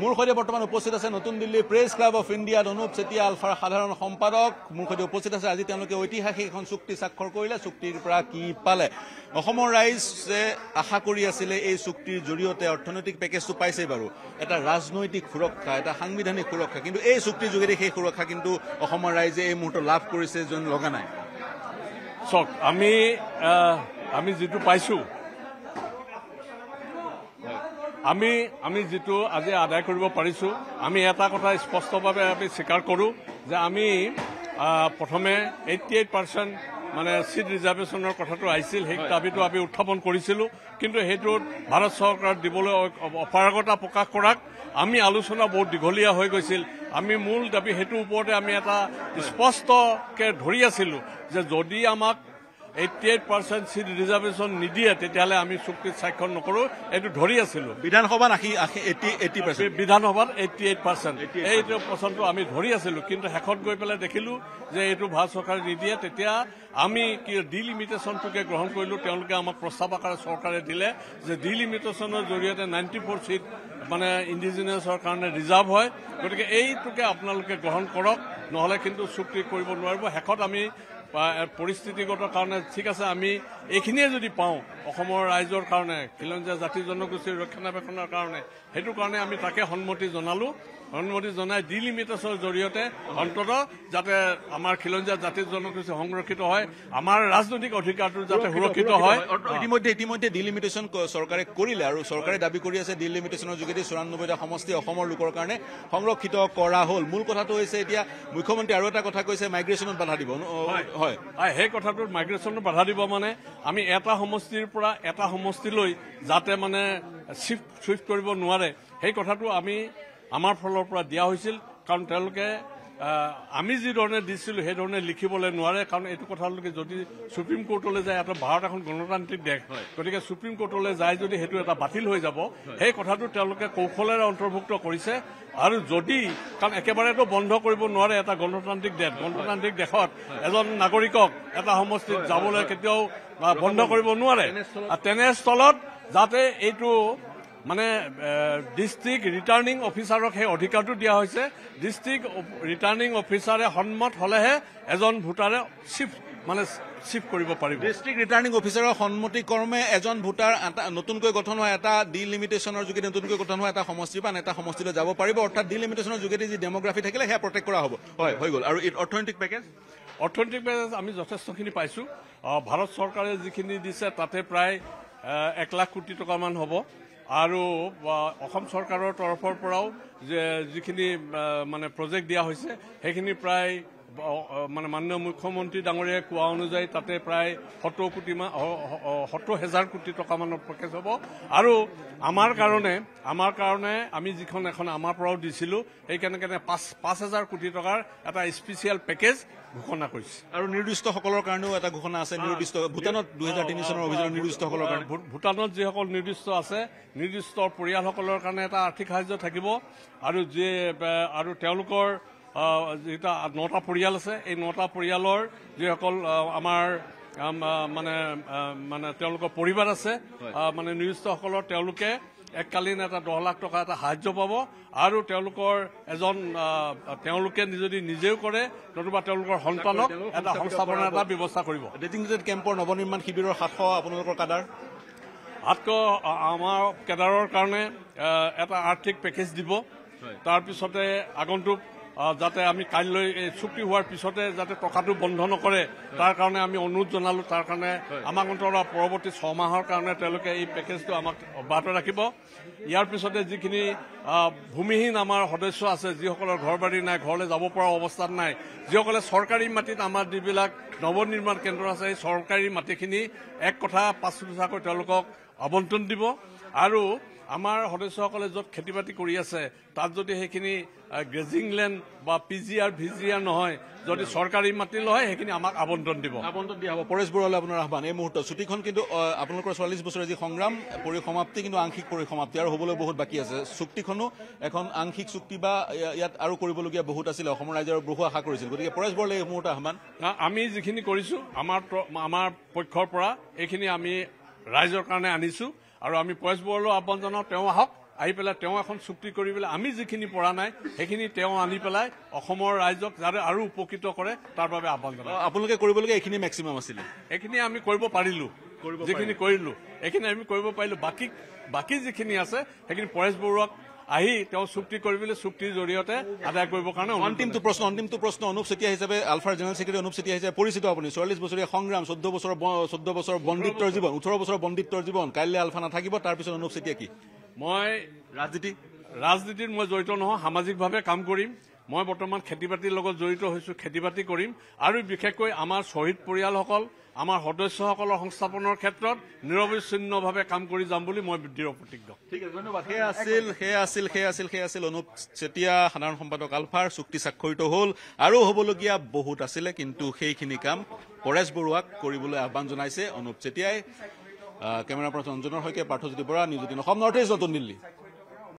মোৰ সৈতে বৰ্তমান উপস্থিত আছে নতুন দিল্লীৰ প্ৰেছ ক্লাব অফ ইণ্ডিয়াত অনুপ চেতিয়া আলফাৰ সাধাৰণ সম্পাদক মোৰ সৈতে উপস্থিত আছে আজি তেওঁলোকে ঐতিহাসিক এখন চুক্তি স্বাক্ষৰ কৰিলে চুক্তিৰ পৰা কি পালে অসমৰ ৰাইজে আশা কৰি আছিলে এই চুক্তিৰ জৰিয়তে অৰ্থনৈতিক পেকেজটো পাইছে বাৰু এটা ৰাজনৈতিক সুৰক্ষা এটা সাংবিধানিক সুৰক্ষা কিন্তু এই চুক্তিৰ যোগেদি সেই সুৰক্ষা কিন্তু অসমৰ ৰাইজে এই মুহূৰ্তত লাভ কৰিছে যেন লগা নাই চাওক আমি আমি যিটো পাইছোঁ আমি আমি যিটো আজি আদায় কৰিব পাৰিছোঁ আমি এটা কথা স্পষ্টভাৱে আমি স্বীকাৰ কৰোঁ যে আমি প্ৰথমে এইটি এইট পাৰ্চেণ্ট মানে ছিট ৰিজাৰ্ভেশ্যনৰ কথাটো আহিছিল সেই দাবীটো আমি উত্থাপন কৰিছিলোঁ কিন্তু সেইটোত ভাৰত চৰকাৰ দিবলৈ অপাৰগতা প্ৰকাশ কৰাক আমি আলোচনা বহুত দীঘলীয়া হৈ গৈছিল আমি মূল দাবী সেইটোৰ ওপৰতে আমি এটা স্পষ্টকৈ ধৰি আছিলোঁ যে যদি আমাক এইট পাৰ্চেণ্ট চিট ৰিজাৰ্ভেশ্যন নিদিয়ে তেতিয়াহ'লে আমি চুক্তিত স্বাক্ষৰ নকৰোঁ এইটো ধৰি আছিলোঁ বিধানসভাত আহি বিধানসভাত এইটটি এইট পাৰ্চেণ্ট এইটো পাৰ্চেণ্টটো আমি ধৰি আছিলোঁ কিন্তু শেষত গৈ পেলাই দেখিলোঁ যে এইটো ভাৰত চৰকাৰে নিদিয়ে তেতিয়া আমি কি ডিলিমিটেশ্যনটোকে গ্ৰহণ কৰিলোঁ তেওঁলোকে আমাক প্ৰস্তাৱ আকাৰে চৰকাৰে দিলে যে ডিলিমিটেশ্যনৰ জৰিয়তে নাইণ্টি ফ'ৰ চিট মানে ইণ্ডিজিনিয়াছৰ কাৰণে ৰিজাৰ্ভ হয় গতিকে এইটোকে আপোনালোকে গ্ৰহণ কৰক নহ'লে কিন্তু চুক্তি কৰিব নোৱাৰিব শেষত আমি পৰিস্থিতিগত কাৰণে ঠিক আছে আমি এইখিনিয়ে যদি পাওঁ অসমৰ ৰাইজৰ কাৰণে খিলঞ্জীয়া জাতি জনগোষ্ঠীৰ ৰক্ষণাবেক্ষণৰ কাৰণে সেইটো কাৰণে আমি তাকে সন্মতি জনালোঁ অনুমতি জনাই ডিলিমিটেশনেৰ জৰিয়তে অন্তত যাতে আমাৰ খিলঞ্জা জাতিৰ জনগোষ্ঠী সংৰক্ষিত হয় আমাৰ ৰাজনৈতিক অধিকাৰটো যাতে সুৰক্ষিত হয় ইতিমধ্যে ইতিমধ্যে ডিলিমিটেশন সৰকাৰে কৰলে আৰ সৰকাৰে দাবি কৰে আছে ডিলিমিটেশ্যনৰ যোগেদি চৌৰান্নব্বৈটা সমষ্টি অসমৰ লোকৰ কাৰণে সংৰক্ষিত কৰা হল মূল কথাটো হৈছে এতিয়া মুখ্যমন্ত্ৰী আৰু এটা কথা কৈছে মাইগ্ৰেশ্যনত বাধা দিব হয় সেই কথাটো মাইগ্ৰেশ্যনত বাধা দিব মানে আমি এটা সমষ্টিৰ পৰা এটা সমষ্টিলৈ যাতে মানে শিফট শিফট কৰব নয় সেই কথাটো আমি আমাৰ ফালৰ পৰা দিয়া হৈছিল কাৰণ তেওঁলোকে আমি যিধৰণে দিছিলোঁ সেইধৰণে লিখিবলৈ নোৱাৰে কাৰণ এইটো কথালৈকে যদি সুপ্ৰিম কোৰ্টলৈ যায় এটা ভাৰত এখন গণতান্ত্ৰিক দেশ হয় গতিকে সুপ্ৰিম কোৰ্টলৈ যায় যদি সেইটো এটা বাতিল হৈ যাব সেই কথাটো তেওঁলোকে কৌশলেৰে অন্তৰ্ভুক্ত কৰিছে আৰু যদি কাৰণ একেবাৰেতো বন্ধ কৰিব নোৱাৰে এটা গণতান্ত্ৰিক দেশ গণতান্ত্ৰিক দেশত এজন নাগৰিকক এটা সমষ্টিত যাবলৈ কেতিয়াও বন্ধ কৰিব নোৱাৰে তেনেস্থলত যাতে এইটো মানে ডিষ্ট্ৰিক্ট ৰিটাৰ্ণিং অফিচাৰক সেই অধিকাৰটো দিয়া হৈছে ডিষ্ট্ৰিক্ট ৰিটাৰ্ণিং অফিচাৰে সন্মত হলেহে এজন ভোটাৰে চিফ্ট মানে চিফ্ট কৰিব পাৰিব ডিষ্ট্ৰিক্ট ৰিটাৰ্ণিং অফিচাৰৰ সন্মতিক্ৰমে এজন ভোটাৰ এটা নতুনকৈ গঠন হোৱা এটা ডিলিমিটেশ্যনৰ যোগেদি নতুনকৈ গঠন হোৱা এটা সমষ্টি বা এটা সমষ্টিলৈ যাব পাৰিব অৰ্থাৎ ডিলিমিটেশ্যনৰ যোগেদি যি ডেমগ্ৰাফি থাকিলে সেয়া প্ৰটেক্ট কৰা হ'ব হয় হৈ গ'ল আৰু অৰ্থনৈতিক পেকেজ অৰ্থনৈতিক পেকেজ আমি যথেষ্টখিনি পাইছোঁ ভাৰত চৰকাৰে যিখিনি দিছে তাতে প্ৰায় এক লাখ কোটি টকামান হ'ব আৰু অসম চৰকাৰৰ তৰফৰ পৰাও যে যিখিনি মানে প্ৰজেক্ট দিয়া হৈছে সেইখিনি প্ৰায় মানে মাননীয় মুখ্যমন্ত্ৰী ডাঙৰীয়াই কোৱা অনুযায়ী তাতে প্ৰায় সত্তৰ কোটিমান সত্তৰ হেজাৰ কোটি টকামানৰ পেকেজ হ'ব আৰু আমাৰ কাৰণে আমাৰ কাৰণে আমি যিখন এখন আমাৰ পৰাও দিছিলোঁ সেইকাৰণে কাৰণে পাঁচ পাঁচ হেজাৰ কোটি টকাৰ এটা স্পেচিয়েল পেকেজ ঘোষণা কৰিছে আৰু নিৰ্দিষ্টসকলৰ কাৰণেও এটা ঘোষণা আছে নিৰ্দিষ্ট ভূটানত দুহেজাৰ তিনি চনৰ অভিযানৰ নিৰ্দিষ্টসকলৰ কাৰণে ভূটানত যিসকল নিৰ্দিষ্ট আছে নিৰ্দিষ্ট পৰিয়ালসকলৰ কাৰণে এটা আৰ্থিক সাহাৰ্য থাকিব আৰু যি আৰু তেওঁলোকৰ যিটা নটা পৰিয়াল আছে এই নটা পৰিয়ালৰ যিসকল আমাৰ মানে মানে তেওঁলোকৰ পৰিবাৰ আছে মানে নিয়োজিতসকলৰ তেওঁলোকে এককালীন এটা দহ লাখ টকা এটা সাহায্য পাব আৰু তেওঁলোকৰ এজন তেওঁলোকে যদি নিজেও কৰে নতুবা তেওঁলোকৰ সন্তানক এটা সংস্থাপনৰ এটা ব্যৱস্থা কৰিব কেম্পৰ নৱনিৰ্মাণ শিবিৰৰ সাতশ আপোনালোকৰ কাদাৰ সাতশ আমাৰ কেডাৰৰ কাৰণে এটা আৰ্থিক পেকেজ দিব তাৰপিছতে আগন্তুক যাতে আমি কাইলৈ এই চুক্তি হোৱাৰ পিছতে যাতে টকাটো বন্ধ নকৰে তাৰ কাৰণে আমি অনুৰোধ জনালোঁ তাৰ কাৰণে আমাক অন্তৰ পৰৱৰ্তী ছমাহৰ কাৰণে তেওঁলোকে এই পেকেজটো আমাক অব্যাহত ৰাখিব ইয়াৰ পিছতে যিখিনি ভূমিহীন আমাৰ সদস্য আছে যিসকলৰ ঘৰ বাৰী নাই ঘৰলৈ যাব পৰা অৱস্থাত নাই যিসকলে চৰকাৰী মাটিত আমাৰ যিবিলাক নৱ নিৰ্মাণ কেন্দ্ৰ আছে এই চৰকাৰী মাটিখিনি এক কথা পাঁচ পইচাকৈ তেওঁলোকক আবণ্টন দিব আৰু আমাৰ সদস্যসকলে য'ত খেতি বাতি কৰি আছে তাত যদি সেইখিনি গ্ৰেজিং লেণ্ড বা P G R V G R নহয় যদি চৰকাৰী মাটি লয় সেইখিনি আমাক আৱণ্টন দিব আৱণ্টন দিয়া হ'ব পৰেশ বৰুৱালৈ আপোনাৰ আহ্বান এই মুহূৰ্তত চুটিখন কিন্তু আপোনালোকৰ চল্লিছ বছৰৰ যি সংগ্ৰাম পৰিসমাপ্তি কিন্তু আংশিক পৰিসমাপ্তি আৰু হ'বলৈ বহুত বাকী আছে চুক্তিখনো এখন আংশিক চুক্তি বা ইয়াত আৰু কৰিবলগীয়া বহুত আছিলে অসমৰ ৰাইজে আৰু বহু আশা কৰিছিল গতিকে পৰেশ বৰুৱালৈ এই মুহূৰ্তত আহ্বান আমি যিখিনি কৰিছোঁ আমাৰ আমাৰ পক্ষৰ পৰা এইখিনি আমি ৰাইজৰ কাৰণে আনিছোঁ আৰু আমি পৰেশ বৰুৱালৈ আহ্বান জনাওঁ তেওঁ আহক আহি পেলাই তেওঁ এখন চুক্তি কৰি পেলাই আমি যিখিনি পৰা নাই সেইখিনি তেওঁ আনি পেলাই অসমৰ ৰাইজক যাতে আৰু উপকৃত কৰে তাৰ বাবে আহ্বান জনাওঁ আপোনালোকে কৰিবলগীয়া এইখিনি মেক্সিমাম আছিলে এইখিনি আমি কৰিব পাৰিলোঁ যিখিনি কৰিলোঁ এইখিনি আমি কৰিব পাৰিলোঁ বাকী বাকী যিখিনি আছে সেইখিনি পৰেশ বৰুৱাক আহি তেওঁ চুক্তি কৰিবলৈ চুক্তিৰ জৰিয়তে আদায় কৰিব কাৰণে অন্তিমটো প্ৰশ্ন অন্তিমটো প্ৰশ্ন অনুপ চেতিয়া হিচাপে আলফাৰ জেনেৰেল চেক্ৰেটাৰী অনুপ চেতিয়া হিচাপে পৰিচিত আপুনি চৌৰাল্লিছ বছৰীয়া সংগ্ৰাম চৈধ্য বছৰৰ চৈধ্য বছৰৰ বন্দিত্বৰ জীৱন ওঠৰ বছৰৰ বন্দিত্বৰ জীৱন কাইলৈ আলফা নাথাকিব তাৰপিছত অনুপ চেতিয়া কি মই ৰাজনীতি ৰাজনীতিত মই জড়িত নহওঁ সামাজিকভাৱে কাম কৰিম মই বৰ্তমান খেতি বাতিৰ লগত জড়িত হৈছো খেতি বাতি কৰিম আৰু বিশেষকৈ আমাৰ শ্বহীদ পৰিয়ালসকল আমাৰ সদস্যসকলৰ সংস্থাপনৰ ক্ষেত্ৰত নিৰৱিচ্ছিন্নভাৱে কাম কৰি যাম বুলি মই দৃঢ় প্ৰতিজ্ঞ সেয়া আছিল সেয়া আছিল সেয়া আছিল সেয়া আছিল অনুপ চেতিয়া সাধাৰণ সম্পাদক আলফাৰ চুক্তি স্বাক্ষৰিত হ'ল আৰু হ'বলগীয়া বহুত আছিলে কিন্তু সেইখিনি কাম পৰেশ বৰুৱাক কৰিবলৈ আহ্বান জনাইছে অনুপ চেতিয়াই কেমেৰা পাৰ্চন অঞ্জনৰ সৈতে Parthajyoti Bora news eighteen Assam north east নতুন দিল্লী